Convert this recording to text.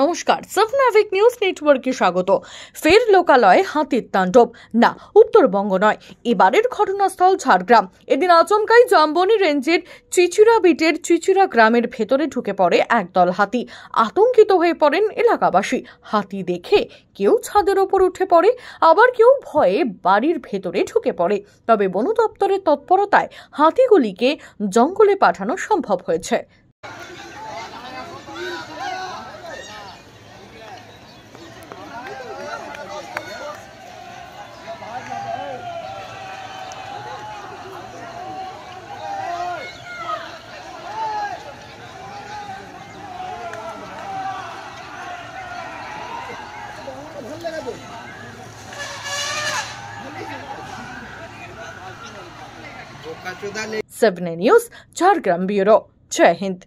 নমস্কার সাফ নাভিক নিউজ নেটওয়ার্কে স্বাগত ফের লোকালয়ে হাতির তাণ্ডব না উত্তরবঙ্গ নয় এবারের ঘটনাস্থল ঝাড়গ্রাম এদিন আচমকাই জাম্বনি রেঞ্জের চিচুরা বিটের চিচুরা গ্রামের ভেতরে ঢুকে পড়ে একদল হাতি আতঙ্কিত হয়ে পড়েন এলাকাবাসী হাতি দেখে কেউ ছাদের ওপর উঠে পড়ে আবার কেউ ভয়ে বাড়ির ভেতরে ঢুকে পড়ে তবে বন দপ্তরের তৎপরতায় হাতিগুলিকে জঙ্গলে পাঠানো সম্ভব হয়েছে सबने न्यूज झारग्राम ब्यूरो जय हिंद